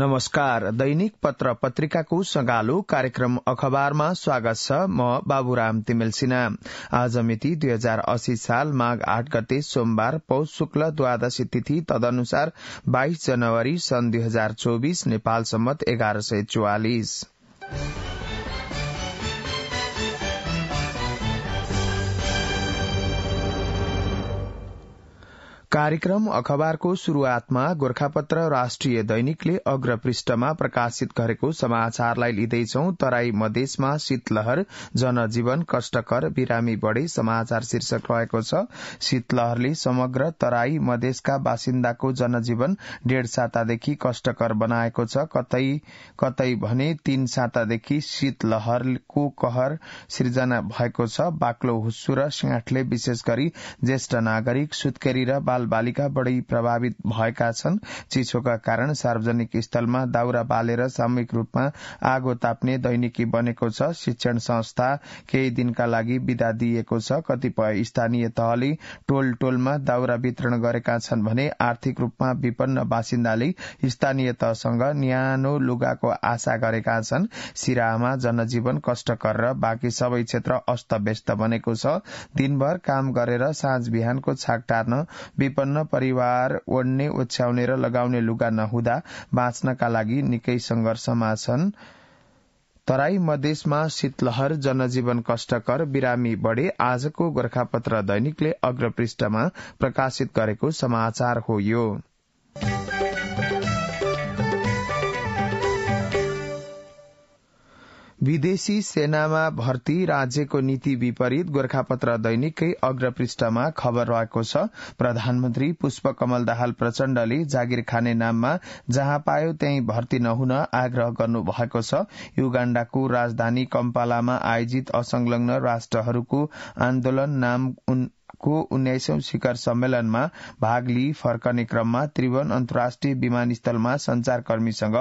नमस्कार दैनिक पत्र पत्रिकाको सगालो कार्यक्रम अखबारमा स्वागत छ म बाबुराम तिमेल सिन्हा आज मिति दुई हजार अस्सी साल माघ आठ गते सोमबार पौष शुक्ल द्वादशी तिथि तदनुसार बाइस जनवरी सन् दुई हजार चौबिस नेपाल सम्मत एघार सय चौवालिस कार्यक्रम अखबारको शुरूआतमा गोर्खापत्र राष्ट्रिय दैनिकले अग्र पृष्ठमा प्रकाशित गरेको समाचारलाई लिँदैछौ तराई मधेसमा शीतलहर जनजीवन कष्टकर बिरामी बढे समाचार शीर्षक रहेको छ शीतलहरले समग्र तराई मधेसका बासिन्दाको जनजीवन डेढ़ सातादेखि कष्टकर बनाएको छ कतै कतै भने तीन सातादेखि शीतलहरको कहर सृजना भएको छ बाक्लो हुस्सु र स्याठले विशेष गरी ज्येष्ठ नागरिक सुत्केरी र बालिका बढ़ी प्रभावित भएका छन् चिसोका कारण सार्वजनिक स्थलमा दाउरा बालेर सामूहिक रूपमा आगो ताप्ने दैनिकी बनेको छ शिक्षण संस्था केही दिनका लागि विदा दिएको छ कतिपय स्थानीय तहले टोल टोलमा दाउरा वितरण गरेका छन् भने आर्थिक रूपमा विपन्न बासिन्दाले स्थानीय तहसँग न्यानो लुगाको आशा गरेका छन् सिराहामा जनजीवन कष्टकर र बाँकी सबै क्षेत्र अस्त व्यस्त बनेको छ दिनभर काम गरेर साँझ बिहानको छाक टार्न विपन्न परिवार ओढ्ने ओछ्याउने र लगाउने लुगा नहुँदा बाँच्नका लागि निकै संघर्षमा छन् तराई मधेसमा शीतलहर जनजीवन कष्टकर बिरामी बढे आजको गोर्खापत्र दैनिकले अग्रपृष्ठमा प्रकाशित गरेको समाचार हो यो विदेशी सेनामा भर्ती राज्यको नीति विपरीत गोर्खापत्र दैनिककै अग्र पृष्ठमा खबर रहेको छ प्रधानमन्त्री पुष्पकमल दाहाल प्रचण्डले जागिर खाने नाममा जहाँ पायो त्यही भर्ती नहुन आग्रह गर्नु भएको छ युगाण्डाको राजधानी कम्पालामा आयोजित असंलग्न राष्ट्रहरूको आन्दोलन नाम को उन्नाइसौं शिखर सम्मेलनमा भाग लिई फर्कने क्रममा त्रिभुवन अन्तर्राष्ट्रिय विमानस्थलमा संचारकर्मीसँग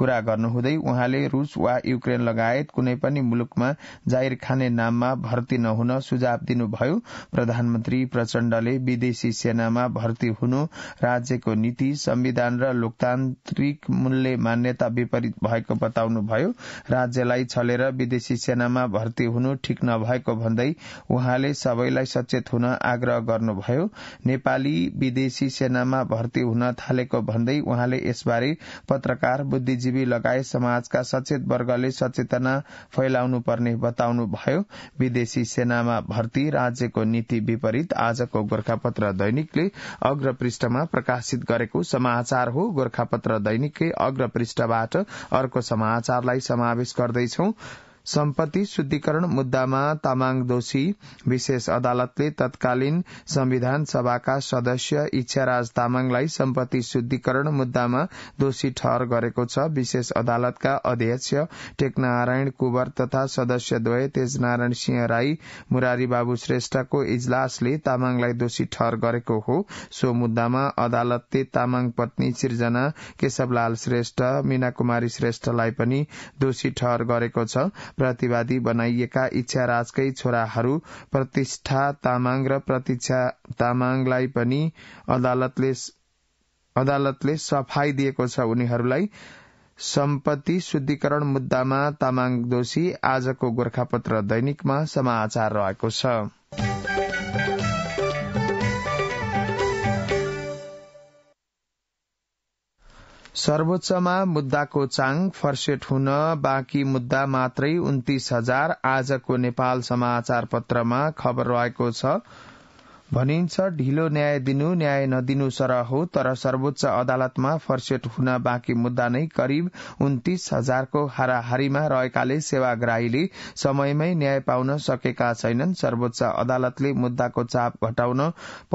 कुरा गर्नुहुँदै उहाँले रूस वा युक्रेन लगायत कुनै पनि मुलुकमा जाहिर खाने नाममा भर्ती नहुन सुझाव दिनुभयो प्रधानमन्त्री प्रचण्डले विदेशी सेनामा भर्ती हुनु राज्यको नीति संविधान र लोकतान्त्रिक मूल्य मान्यता विपरीत भएको बताउनुभयो राज्यलाई छलेर विदेशी सेनामा भर्ती हुनु ठिक नभएको भन्दै उहाँले सबैलाई सचेत हुन आग्रह गर्नुभयो नेपाली विदेशी सेनामा भर्ती हुन थालेको भन्दै उहाँले यसबारे पत्रकार बुद्धिजीवी लगायत समाजका सचेत वर्गले सचेतना फैलाउनु पर्ने बताउनुभयो विदेशी सेनामा भर्ती राज्यको नीति विपरीत आजको गोर्खापत्र दैनिकले अग्र पृष्ठमा प्रकाशित गरेको समाचार हो गोर्खापत्र दैनिककै अग्रपृष्ठबाट अर्को समाचारलाई समावेश गर्दैछौं सम्पत्ति शुद्धिकरण मुद्दामा तामाङ दोषी विशेष अदालतले तत्कालीन संविधान सभाका सदस्य इच्छाराज तामाङलाई सम्पत्ति शुद्धिकरण मुद्दामा दोषी ठहर गरेको छ विशेष अदालतका अध्यक्ष टेकनारायण कुवर तथा सदस्यद्वय तेजनारायण सिंह राई मुरारी बाबु श्रेष्ठको इजलासले तामाङलाई दोषी ठहर गरेको हो सो मुद्दामा अदालतले तामाङ पत्नी सिर्जना केशवलाल श्रेष्ठ मीना कुमारी श्रेष्ठलाई पनि दोषी ठहर गरेको छ प्रतिवादी बनाइएका इच्छा राजकै छोराहरू प्रतिष्ठा तामाङ र प्रतीक्षा तामाङलाई पनि अदालतले अदालतले सफाई दिएको छ उनीहरूलाई सम्पत्ति शुद्धिकरण मुद्दामा तामाङ दोषी आजको गोर्खापत्र दैनिकमा समाचार रहेको छ सर्वोच्चमा मुद्दाको चाङ फर्सेट हुन बाँकी मुद्दा मात्रै उन्तिस हजार आजको नेपाल समाचार पत्रमा खबर रहेको छ भनिन्छ ढिलो न्याय दिनु न्याय नदिनु सरह हो तर सर्वोच्च अदालतमा फर्सेट हुन बाँकी मुद्दा नै करिब उन्तिस हजारको हाराहारीमा रहेकाले सेवाग्राहीले समयमै न्याय पाउन सकेका छैनन् सर्वोच्च अदालतले मुद्दाको चाप घटाउन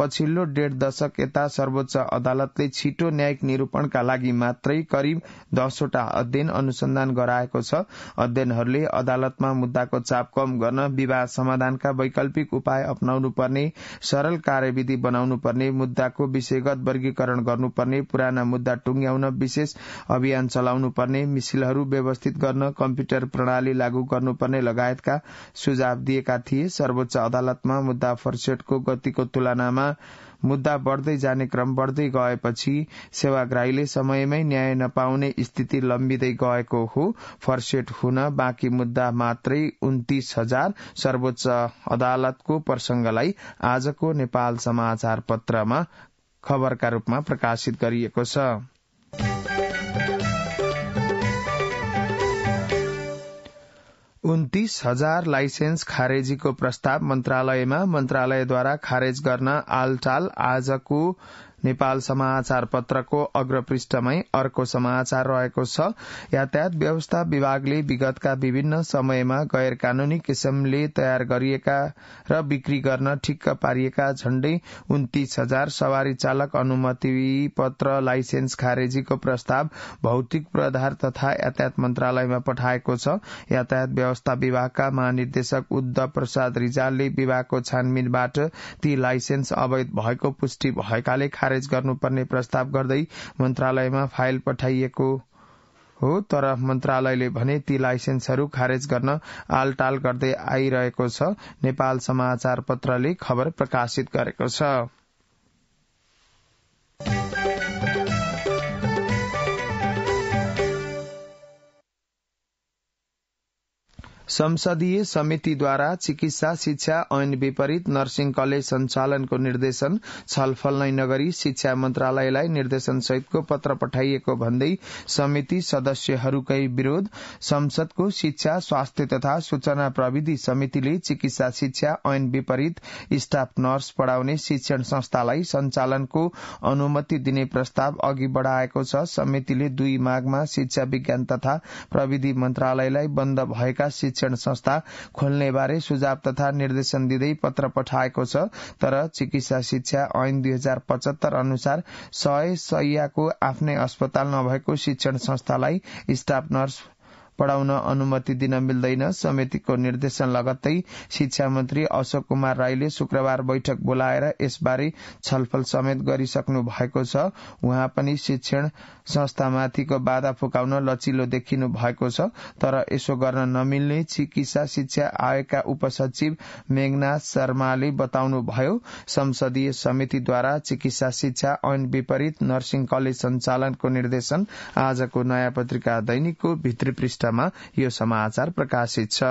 पछिल्लो डेढ दशक यता सर्वोच्च अदालतले छिटो न्यायिक निरूपणका लागि मात्रै करिब दसवटा अध्ययन अनुसन्धान गराएको छ अध्ययनहरूले अदालतमा मुद्दाको चाप कम गर्न विवाह समाधानका वैकल्पिक उपाय अप्नाउनु पर्ने सर सरल कार्यविधि पर्ने मुद्दाको विषयगत वर्गीकरण गर्नुपर्ने पुराना मुद्दा टुंग्याउन विशेष अभियान चलाउनु पर्ने मिसिलहरू व्यवस्थित गर्न कम्प्युटर प्रणाली लागू गर्नुपर्ने लगायतका सुझाव दिएका थिए सर्वोच्च अदालतमा मुद्दा फर्सेटको गतिको तुलनामा मुद्दा बढ़दै जाने क्रम बढ़दै गएपछि सेवाग्राहीले समयमै न्याय नपाउने स्थिति लम्बिँदै गएको हो फर्सेट हुन बाँकी मुद्दा मात्रै उन्तिस हजार सर्वोच्च अदालतको प्रसंगलाई आजको नेपाल समाचार पत्रमा खबरका रूपमा प्रकाशित गरिएको छ उन्तिस हजार लाइसेन्स खारेजीको प्रस्ताव मन्त्रालयमा मन्त्रालयद्वारा खारेज गर्न आलटाल आजको नेपाल समाचार पत्रको अग्रपृष्ठमै अर्को समाचार रहेको छ यातायात व्यवस्था विभागले विगतका विभिन्न समयमा गैर कानूनी किसिमले तयार गरिएका र बिक्री गर्न ठिक्क पारिएका झण्डै उन्तिस हजार सवारी चालक अनुमति पत्र लाइसेन्स खारेजीको प्रस्ताव भौतिक प्रधार तथा यातायात मन्त्रालयमा पठाएको छ यातायात व्यवस्था विभागका महानिर्देशक उद्ध प्रसाद रिजालले विभागको छानबिनबाट ती लाइसेन्स अवैध भएको पुष्टि भएकाले खारेज गर्नुपर्ने प्रस्ताव गर्दै मन्त्रालयमा फाइल पठाइएको हो तर मन्त्रालयले भने ती लाइसेन्सहरू खारेज गर्न आलटाल गर्दै आइरहेको छ नेपाल समाचार पत्रले खबर प्रकाशित गरेको छ संसदीय समितिद्वारा चिकित्सा शिक्षा ऐन विपरीत नर्सिङ कलेज सञ्चालनको निर्देशन छलफल नै नगरी शिक्षा मन्त्रालयलाई निर्देशन सहितको पत्र पठाइएको भन्दै समिति सदस्यहरूकै विरोध संसदको शिक्षा स्वास्थ्य तथा सूचना प्रविधि समितिले चिकित्सा शिक्षा ऐन विपरीत स्टाफ नर्स पढ़ाउने शिक्षण संस्थालाई सञ्चालनको अनुमति दिने प्रस्ताव अघि बढ़ाएको छ समितिले दुई मागमा शिक्षा विज्ञान तथा प्रविधि मन्त्रालयलाई बन्द भएका शिक्षा शिक्षण संस्था खोल्ने बारे सुझाव तथा निर्देशन दिँदै पत्र पठाएको छ तर चिकित्सा शिक्षा ऐन दुई हजार पचहत्तर अनुसार सय सयको आफ्नै अस्पताल नभएको शिक्षण संस्थालाई स्टाफ नर्स पढ़ाउन अनुमति दिन मिल्दैन समितिको निर्देशन लगत्तै शिक्षा मन्त्री अशोक कुमार राईले शुक्रबार बैठक बोलाएर यसबारे छलफल समेत गरिसक्नु भएको छ उहाँ पनि शिक्षण संस्थामाथिको बाधा फुकाउन लचिलो देखिनु भएको छ तर यसो गर्न नमिल्ने चिकित्सा शिक्षा आयोगका उपसचिव मेघनाथ शर्माले बताउनुभयो संसदीय समितिद्वारा चिकित्सा शिक्षा ऐन विपरीत नर्सिङ कलेज सञ्चालनको निर्देशन आजको नयाँ पत्रिका दैनिकको भित्री पृष्ठ भाषामा यो समाचार प्रकाशित छ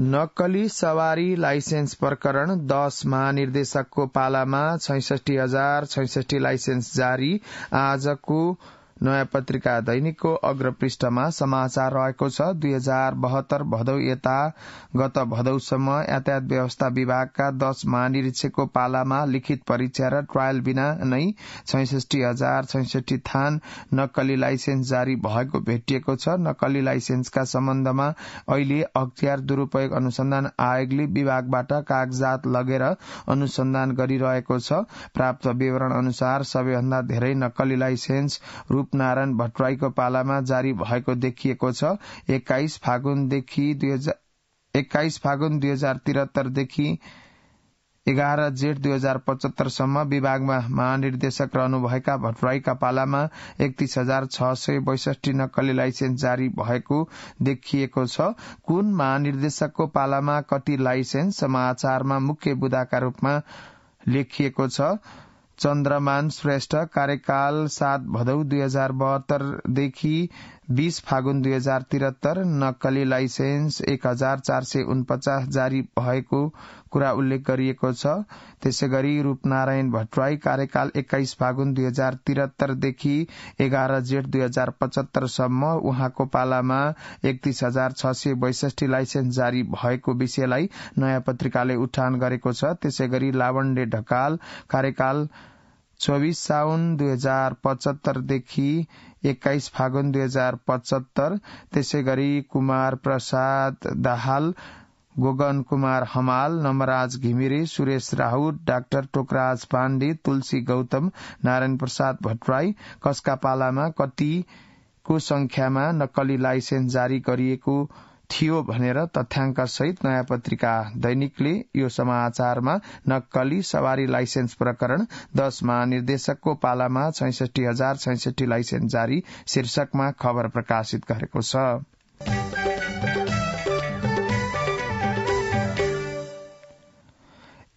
नक्कली सवारी लाइसेन्स प्रकरण दस महानिर्देशकको पालामा छैसठी हजार छैसठी लाइसेन्स जारी आजको नयाँ पत्रिका दैनिकको अग्रपृष्ठमा समाचार रहेको छ दुई हजार बहत्तर भदौ यता गत भदौसम्म यातायात व्यवस्था विभागका दश महानिरीक्षकको पालामा लिखित परीक्षा र ट्रायल बिना नै छैसठी हजार छैसठी थान नक्कली लाइसेन्स जारी भएको भेटिएको छ नक्कली लाइसेन्सका सम्बन्धमा अहिले अख्तियार दुरूपयोग अनुसन्धान आयोगले विभागबाट कागजात लगेर अनुसन्धान गरिरहेको छ प्राप्त विवरण अनुसार सबैभन्दा धेरै नक्कली लाइसेन्स रूपनारायण भट्टराईको पालामा जारी भएको देखिएको छ एक्काइस फागुनदेखि एक्काइस फागुन दुई हजार त्रिहत्तरदेखि एघार जेठ दुई हजार पचहत्तरसम्म विभागमा महानिर्देशक रहनुभएका भट्टराईका पालामा एकतीस हजार छ सय बैसठी नक्कली लाइसेन्स जारी भएको देखिएको छ कुन महानिर्देशकको पालामा कति लाइसेन्स समाचारमा मुख्य बुदाका रूपमा लेखिएको छ चन्द्रमान श्रेष्ठ कार्यकाल सात भदौ दुई हजार बहत्तरदेखि बीस फागुन दुई हजार त्रिहत्तर नक्कली लाइसेन्स एक हजार चार सय उनपचास जारी भएको कुरा उल्लेख गरिएको छ त्यसै गरी रूपनारायण भट्टराई कार्यकाल एक्काइस फागुन दुई हजार त्रिहत्तरदेखि एघार जेठ दुई हजार पचहत्तरसम्म उहाँको पालामा एकतीस हजार छ सय बैसठी लाइसेन्स जारी भएको विषयलाई नयाँ पत्रिकाले उठान गरेको छ त्यसै गरी लावण्डे ढकाल कार्यकाल चौबिस साउन दुई हजार पचहत्तरदेखि एक्काइस फागुन दुई हजार पचहत्तर त्यसै गरी कुमार प्रसाद दाहाल गोगन कुमार हमाल नमराज घिमिरे सुरेश राहुत डाक्टर टोकराज पाण्डे तुलसी गौतम नारायण प्रसाद भट्टराई कसका पालामा कतिको संख्यामा नक्कली लाइसेन्स जारी गरिएको थियो भनेर सहित नयाँ पत्रिका दैनिकले यो समाचारमा नक्कली सवारी लाइसेन्स प्रकरण दश महानिर्देशकको पालामा छैसठी हजार छैसठी लाइसेन्स जारी शीर्षकमा खबर प्रकाशित गरेको छ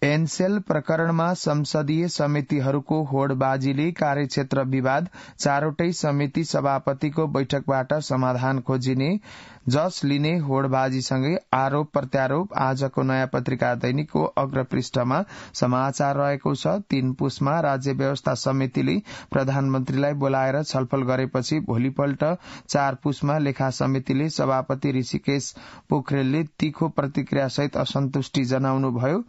एनसेल प्रकरणमा संसदीय समितिहरूको होडबाजीले कार्यक्षेत्र विवाद चारवटै समिति सभापतिको बैठकबाट समाधान खोजिने जस लिने होडबाजीसँगै आरोप प्रत्यारोप आजको नयाँ पत्रिका दैनिकको अग्रपृष्ठमा समाचार रहेको छ तीन पुसमा राज्य व्यवस्था समितिले प्रधानमन्त्रीलाई बोलाएर छलफल गरेपछि भोलिपल्ट चार पुसमा लेखा समितिले सभापति ऋषिकेश पोखरेलले तीखो प्रतिक्रियासहित असन्तुष्टि जनाउनुभयो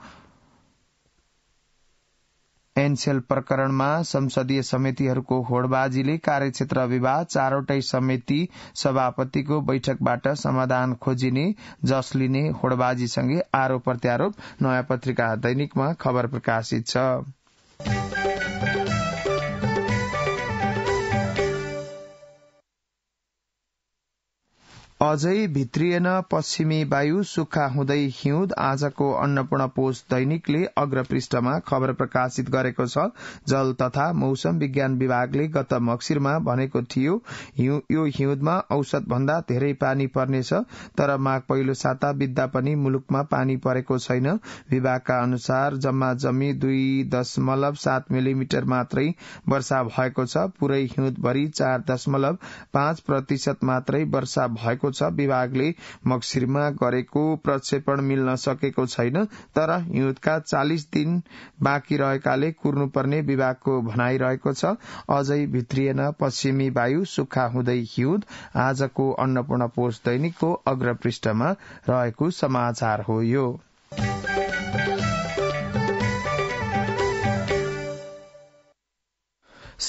एनसेल प्रकरणमा संसदीय समितिहरूको होडबाजीले कार्यक्षेत्र विवाह चारवटै समिति सभापतिको बैठकबाट समाधान खोजिने जस लिने होडबाजीसँगै आरोप प्रत्यारोप नयाँ पत्रिका दैनिकमा खबर प्रकाशित छ अझै भित्रिएन पश्चिमी वायु सुक्खा हुँदै हिउँद आजको अन्नपूर्ण पोष दैनिकले अग्रपृष्ठमा खबर प्रकाशित गरेको छ जल तथा मौसम विज्ञान विभागले गत मक्सिरमा भनेको थियो यो हिउँदमा औसत भन्दा धेरै पानी पर्नेछ तर माघ पहिलो साता बित्दा पनि मुलुकमा पानी परेको छैन विभागका अनुसार जम्मा जम्मी दुई दशमलव सात मिलिमिटर मात्रै वर्षा भएको छ पूरै हिउँदभरि चार दशमलव पाँच प्रतिशत मात्रै वर्षा भएको छ विभागले मक्सिरमा गरेको प्रक्षेपण मिल्न सकेको छैन तर हिउँदका चालिस दिन बाँकी रहेकाले कुर्नुपर्ने विभागको रहेको छ अझै भित्रिएन पश्चिमी वायु सुक्खा हुँदै हिउँद आजको अन्नपूर्ण पोष दैनिकको अग्रपृष्ठमा रहेको समाचार हो यो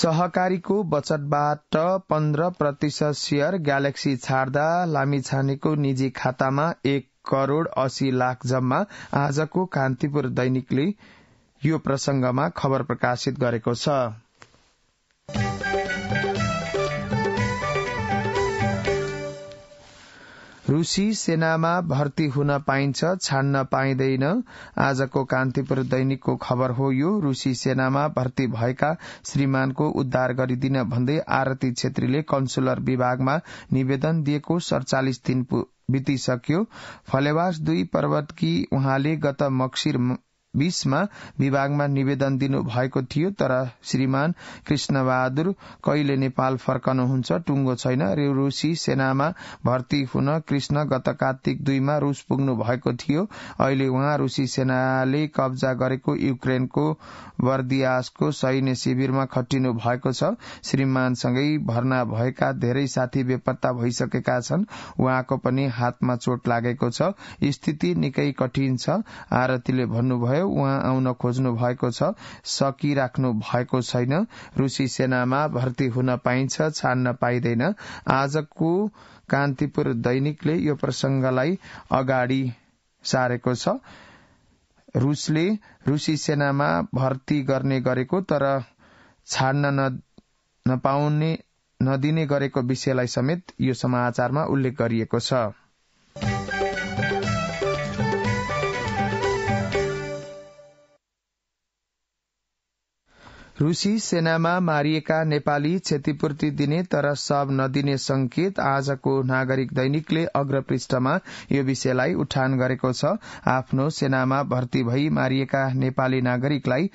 सहकारीको बचतबाट पन्ध्र प्रतिशत सेयर ग्यालेक्सी छाड्दा छानेको निजी खातामा एक करोड़ अस्सी लाख जम्मा आजको कान्तिपुर दैनिकले यो प्रसंगमा खबर प्रकाशित गरेको छ रूसी सेनामा भर्ती हुन पाइन्छ छाड्न पाइँदैन आजको कान्तिपुर दैनिकको खबर हो यो रूसी सेनामा भर्ती भएका श्रीमानको उद्धार गरिदिन भन्दै आरती छेत्रीले कन्सुलर विभागमा निवेदन दिएको सड़चालिस दिन बितिसक्यो फलेवास दुई पर्वतकी उहाँले गत मक्सिर बीसमा विभागमा निवेदन दिनु भएको थियो तर श्रीमान कृष्णबहादुर कहिले नेपाल फर्कनुहुन्छ टुङ्गो छैन रुसी सेनामा भर्ती हुन कृष्ण गत कार्तिक दुईमा रूस पुग्नु भएको थियो अहिले उहाँ रूसी सेनाले कब्जा गरेको युक्रेनको बर्दियासको सैन्य शिविरमा खटिनु भएको छ श्रीमानसँगै भर्ना भएका धेरै साथी बेपत्ता भइसकेका छन् उहाँको पनि हातमा चोट लागेको छ स्थिति निकै कठिन छ आरतीले भन्नुभयो भन्नुभयो उहाँ आउन खोज्नु भएको छ सकिराख्नु भएको छैन रूसी सेनामा भर्ती हुन पाइन्छ छान्न पाइँदैन आजको कान्तिपुर दैनिकले यो प्रसंगलाई अगाडि सारेको छ रूसले रूसी सेनामा भर्ती गर्ने गरेको तर छाड्न नपाउने नदिने गरेको विषयलाई समेत यो समाचारमा उल्लेख गरिएको छ रूसी सेनामा मारिएका नेपाली क्षतिपूर्ति दिने तर सब नदिने संकेत आजको नागरिक दैनिकले अग्र यो विषयलाई उठान गरेको छ आफ्नो सेनामा भर्ती भई मारिएका नेपाली नागरिकलाई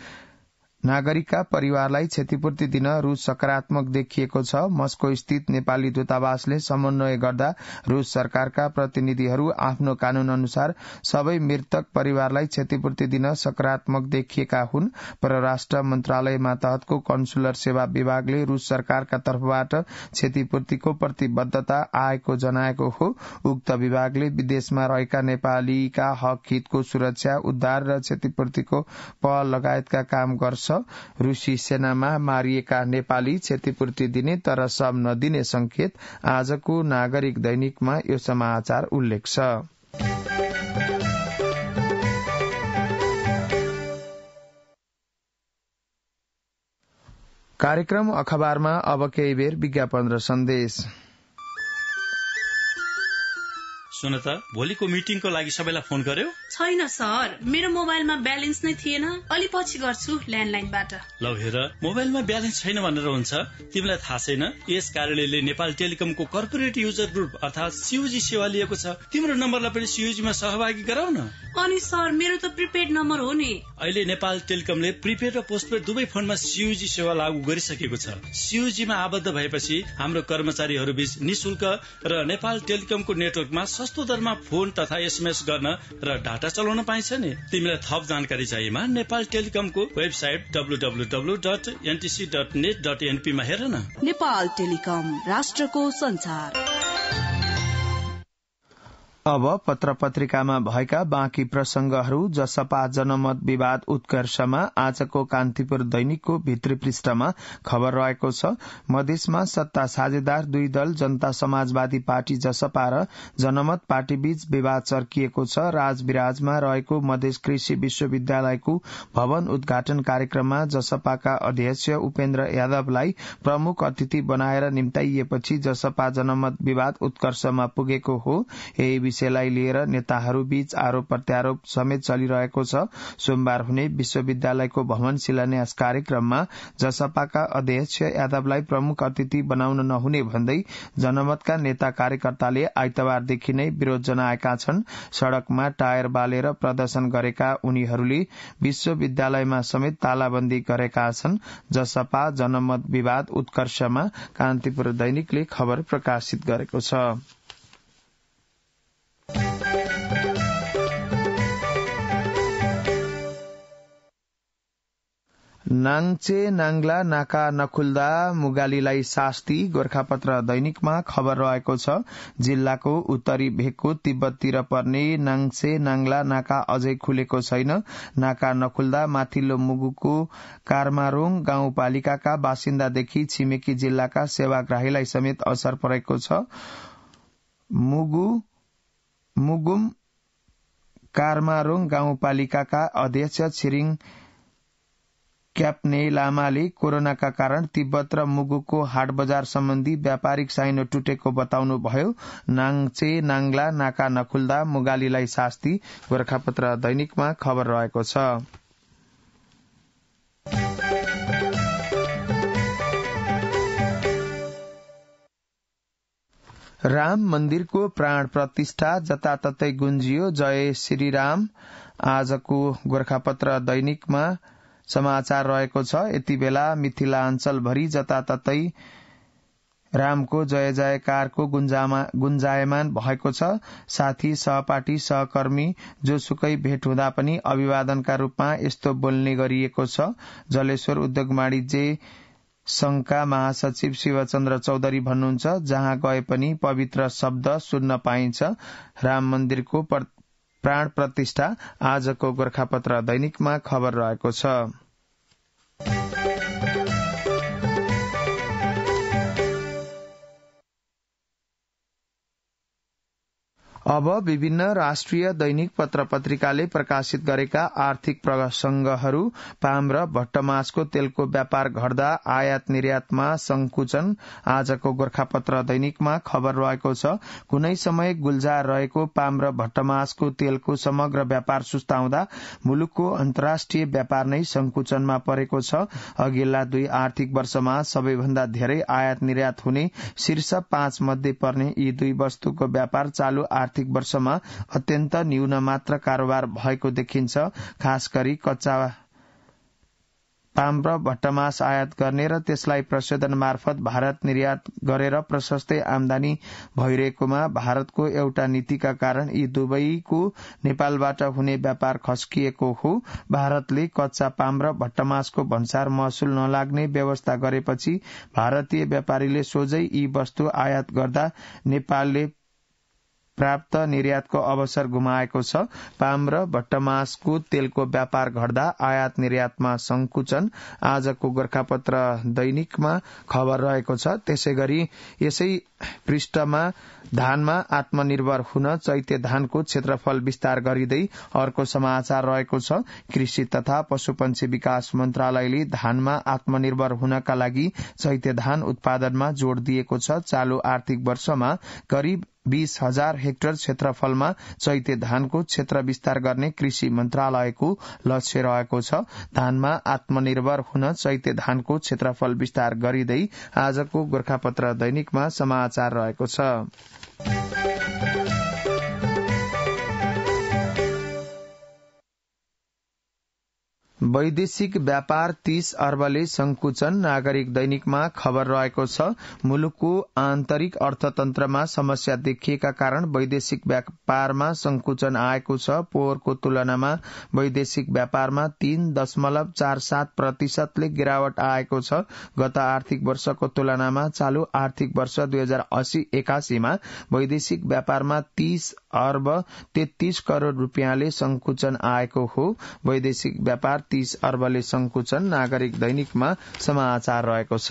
नागरिकका परिवारलाई क्षतिपूर्ति दिन रूस सकारात्मक देखिएको छ मस्को स्थित नेपाली दूतावासले समन्वय गर्दा रूस सरकारका प्रतिनिधिहरू आफ्नो कानून अनुसार सबै मृतक परिवारलाई क्षतिपूर्ति दिन सकारात्मक देखिएका हुन् परराष्ट्र मन्त्रालय मातहतको कन्सुलर सेवा विभागले रूस सरकारका तर्फबाट क्षतिपूर्तिको प्रतिबद्धता आएको जनाएको हो उक्त विभागले विदेशमा रहेका नेपालीका हक हितको सुरक्षा उद्धार र क्षतिपूर्तिको पहल लगायतका काम गर्छ रूसी सेनामा मारिएका नेपाली क्षतिपूर्ति दिने तर सब नदिने संकेत आजको नागरिक दैनिकमा यो समाचार उल्लेख छ कार्यक्रम अखबारमा अब केही बेर विज्ञापन र सन्देश सुन त भोलिको मिटिङको लागि सबैलाई फोन गर्यो छैन सर मेरो मोबाइलमा ब्यालेन्स नै थिएन अलि पछि गर्छु ल्यान्डलाइनबाट ल हेर मोबाइलमा ब्यालेन्स छैन भनेर हुन्छ तिमीलाई थाहा छैन यस कार्यालयले नेपाल टेलिकमको कर्पोरेट युजर ग्रुप अर्थात् सियुजी सेवा लिएको छ तिम्रो नम्बरलाई पनि सियुजीमा सहभागी गराउ अनि सर मेरो त प्रिपेड नम्बर हो नि अहिले नेपाल टेलिकमले प्रिपेड र पोस्टपेड दुवै फोनमा सियुजी सेवा लागू गरिसकेको छ सियुजीमा आबद्ध भएपछि हाम्रो कर्मचारीहरू बीच निशुल्क र नेपाल टेलिकमको नेटवर्कमा सस्तो दरमा फोन तथा एसएमएस गर्न र डाटा खाता चलाउन पाइन्छ नि तिमीलाई थप जानकारी चाहिएमा नेपाल टेलिकमको website W dot NTC dot net dot एनपीमा हेर न नेपाल टेलिकम राष्ट्रको संसार अब पत्र पत्रिकामा भएका बाँकी प्रसंगहरू जसपा जनमत विवाद उत्कर्षमा आजको कान्तिपुर दैनिकको भित्री पृष्ठमा खबर रहेको छ मधेसमा सत्ता साझेदार दुई दल जनता समाजवादी पार्टी जसपा र जनमत पार्टीबीच विवाद चर्किएको छ राजविराजमा रहेको मधेस कृषि विश्वविद्यालयको भवन उद्घाटन कार्यक्रममा जसपाका अध्यक्ष उपेन्द्र यादवलाई प्रमुख अतिथि बनाएर निम्ताइएपछि जसपा जनमत विवाद उत्कर्षमा पुगेको हो विषयलाई लिएर बीच आरोप प्रत्यारोप समेत चलिरहेको छ सोमबार हुने विश्वविद्यालयको भवन शिलान्यास कार्यक्रममा जसपाका अध्यक्ष यादवलाई प्रमुख अतिथि बनाउन नहुने भन्दै जनमतका नेता कार्यकर्ताले आइतबारदेखि नै विरोध जनाएका छन् सड़कमा टायर बालेर प्रदर्शन गरेका उनीहरूले विश्वविद्यालयमा समेत तालाबन्दी गरेका छन् जसपा जनमत विवाद उत्कर्षमा कान्तिपुर दैनिकले खबर प्रकाशित गरेको छ नाङचे नाङ्ला नाका नखुल्दा मुगालीलाई शास्ति गोर्खापत्र दैनिकमा खबर रहेको छ जिल्लाको उत्तरी भेकको तिब्बततिर पर्ने नाङचे नाङ्ला नाका अझै खुलेको छैन नाका नखुल्दा माथिल्लो मुगुको कारमारोङ गाउँपालिकाका बासिन्दादेखि छिमेकी जिल्लाका सेवाग्राहीलाई समेत असर परेको छ मुगु मुगुम कारमारोङ गाउँपालिकाका अध्यक्ष छिरिङ क्याप्ने लामाले कोरोनाका कारण तिब्बत र मुगुको हाट बजार सम्बन्धी व्यापारिक साइनो टुटेको बताउनुभयो नाङचे नाङ्ला नाका नखुल्दा मुगालीलाई शास्ति गोर्खापत्र दैनिकमा खबर रहेको छ राम मन्दिरको प्राण प्रतिष्ठा जताततै गुन्जियो जय श्रीराम आजको गोर्खापत्र दैनिकमा समाचार रहेको छ यति बेला मिथिला अञ्चलभरि जताततै रामको जय जयकारको गुन्जायमान भएको छ साथी सहपाठी सहकर्मी जोसुकै भेट हुँदा पनि अभिवादनका रूपमा यस्तो बोल्ने गरिएको छ जलेश्वर उद्योग वाणिज्य संघका महासचिव शिवचन्द्र चौधरी भन्नुहुन्छ जहाँ गए पनि पवित्र शब्द सुन्न पाइन्छ राम मन्दिरको प्राण प्रतिष्ठा आजको गोर्खापत्र दैनिकमा खबर रहेको छ अब विभिन्न राष्ट्रिय दैनिक पत्र पत्रिकाले प्रकाशित गरेका आर्थिक प्रसंगहरू पाम र भट्टमासको तेलको व्यापार घट्दा आयात निर्यातमा संकुचन आजको गोर्खापत्र दैनिकमा खबर रहेको छ कुनै समय गुल्जार रहेको पाम र भट्टमासको तेलको समग्र व्यापार सुस्ताउँदा मुलुकको अन्तर्राष्ट्रिय व्यापार नै संकुचनमा परेको छ अघिल्ला दुई आर्थिक वर्षमा सबैभन्दा धेरै आयात निर्यात हुने शीर्ष पाँच मध्ये पर्ने यी दुई वस्तुको व्यापार चालू आर्थिक आर्थिक वर्षमा अत्यन्त न्यून मात्र कारोबार भएको देखिन्छ खास गरी कच्चा पाम भट्टमास आयात गर्ने र त्यसलाई प्रशोधन मार्फत भारत निर्यात गरेर प्रशस्तै आमदानी भइरहेकोमा भारतको एउटा नीतिका कारण यी दुवैको नेपालबाट हुने व्यापार खस्किएको हो भारतले कच्चा पाम र भट्टमासको भन्सार महसुल नलाग्ने व्यवस्था गरेपछि भारतीय व्यापारीले सोझै यी वस्तु आयात गर्दा नेपालले प्राप्त निर्यातको अवसर गुमाएको छ पाम र भट्टमासको तेलको व्यापार घट्दा आयात निर्यातमा संकुचन आजको गोर्खापत्र दैनिकमा खबर रहेको छ त्यसै गरी यसै पृष्ठमा धानमा आत्मनिर्भर हुन चैत्य धानको क्षेत्रफल विस्तार गरिँदै अर्को समाचार रहेको छ कृषि तथा पशुपन्छी विकास मन्त्रालयले धानमा आत्मनिर्भर हुनका लागि चैत्य धान उत्पादनमा जोड़ दिएको छ चालू आर्थिक वर्षमा करिब बीस हजार हेक्टर क्षेत्रफलमा चैते धानको क्षेत्र विस्तार गर्ने कृषि मन्त्रालयको लक्ष्य रहेको छ धानमा आत्मनिर्भर हुन चैते धानको क्षेत्रफल विस्तार गरिँदै आजको गोर्खापत्र दैनिकमा समाचार रहेको छ वैदेशिक व्यापार तीस अर्बले संकुचन नागरिक दैनिकमा खबर रहेको छ मुलुकको आन्तरिक अर्थतन्त्रमा समस्या देखिएका कारण वैदेशिक व्यापारमा संकुचन आएको छ पोहोरको तुलनामा वैदेशिक व्यापारमा तीन दशमलव चार सात प्रतिशतले गिरावट आएको छ गत आर्थिक वर्षको तुलनामा चालू आर्थिक वर्ष दुई हजार अस्सी एकासीमा वैदेशिक व्यापारमा तीस अर्ब तेत्तीस करोड़ रूपियाँले संकुचन आएको हो वैदेशिक व्यापार तीस बीस अर्बले संकुचन नागरिक दैनिकमा समाचार रहेको छ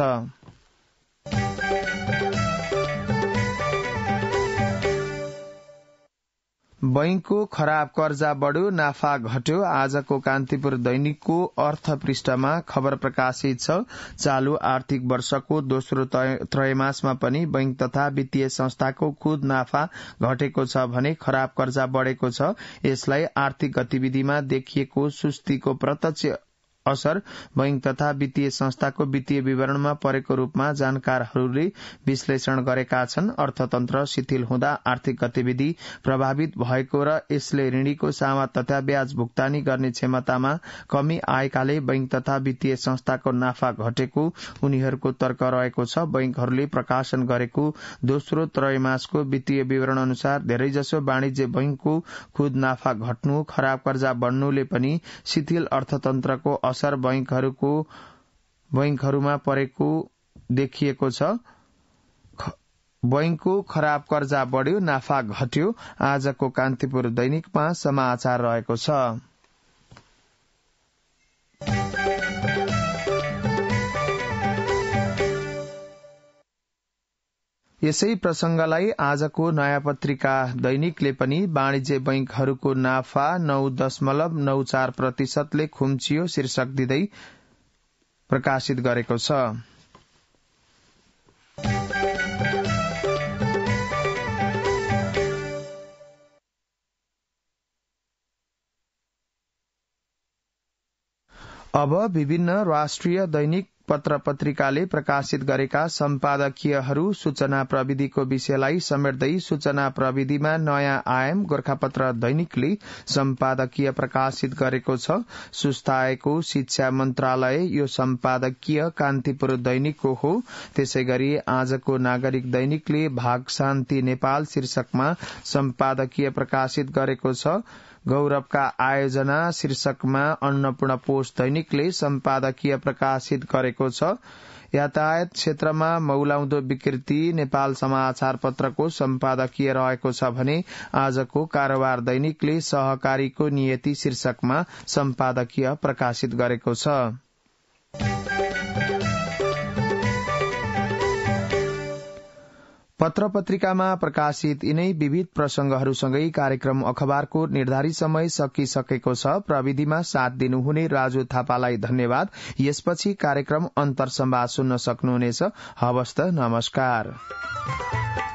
बैंकको खराब कर्जा बढ्यो नाफा घट्यो आजको कान्तिपुर दैनिकको अर्थ पृष्ठमा खबर प्रकाशित छ चालू आर्थिक वर्षको दोस्रो त्रयमासमा पनि बैंक तथा वित्तीय संस्थाको खुद नाफा घटेको छ भने खराब कर्जा बढ़ेको छ यसलाई आर्थिक गतिविधिमा देखिएको सुस्तीको प्रत्यक्ष असर बैंक तथा वित्तीय संस्थाको वित्तीय विवरणमा परेको रूपमा जानकारहरूले विश्लेषण गरेका छन् अर्थतन्त्र शिथिल हुँदा आर्थिक गतिविधि प्रभावित भएको र यसले ऋणीको सामा तथा ब्याज भुक्तानी गर्ने क्षमतामा कमी आएकाले बैंक तथा वित्तीय संस्थाको नाफा घटेको उनीहरूको तर्क रहेको छ बैंकहरूले प्रकाशन गरेको दोस्रो त्रयमासको वित्तीय विवरण अनुसार धेरैजसो वाणिज्य बैंकको खुद नाफा घट्नु खराब कर्जा बढ्नुले पनि शिथिल अर्थतन्त्रको असर बैंकहरूको बैंकहरूमा परेको देखिएको छ बैंकको खराब कर्जा बढ्यो नाफा घट्यो आजको कान्तिपुर दैनिकमा समाचार रहेको छ यसै प्रसंगलाई आजको नयाँ पत्रिका दैनिकले पनि वाणिज्य बैंकहरूको नाफा नौ दशमलव नौ चार प्रतिशतले खुम्चियो शीर्षक दिँदै प्रकाशित गरेको छ अब विभिन्न राष्ट्रिय दैनिक पत्र पत्रिकाले प्रकाशित गरेका सम्पादकीयहरू सूचना प्रविधिको विषयलाई समेट्दै सूचना प्रविधिमा नयाँ आयाम गोर्खापत्र दैनिकले सम्पादकीय प्रकाशित गरेको छ सुस्ताएको शिक्षा मन्त्रालय यो सम्पादकीय कान्तिपुर दैनिकको हो त्यसै गरी आजको नागरिक दैनिकले भाग शान्ति नेपाल शीर्षकमा सम्पादकीय प्रकाशित गरेको छ गौरवका आयोजना शीर्षकमा अन्नपूर्ण पोस्ट दैनिकले सम्पादकीय प्रकाशित गरेको छ यातायात क्षेत्रमा मौलाउँदो विकृति नेपाल समाचार पत्रको सम्पादकीय रहेको छ भने आजको कारोबार दैनिकले सहकारीको नियति शीर्षकमा सम्पादकीय प्रकाशित गरेको छ पत्र पत्रिकामा प्रकाशित यिनै विविध प्रसंगहरूसँगै कार्यक्रम अखबारको निर्धारित समय सकिसकेको छ प्रविधिमा साथ दिनुहुने राजु थापालाई धन्यवाद यसपछि कार्यक्रम अन्तर सम्वाद सुन्न सक्नुहुनेछ हवस्त नमस्कार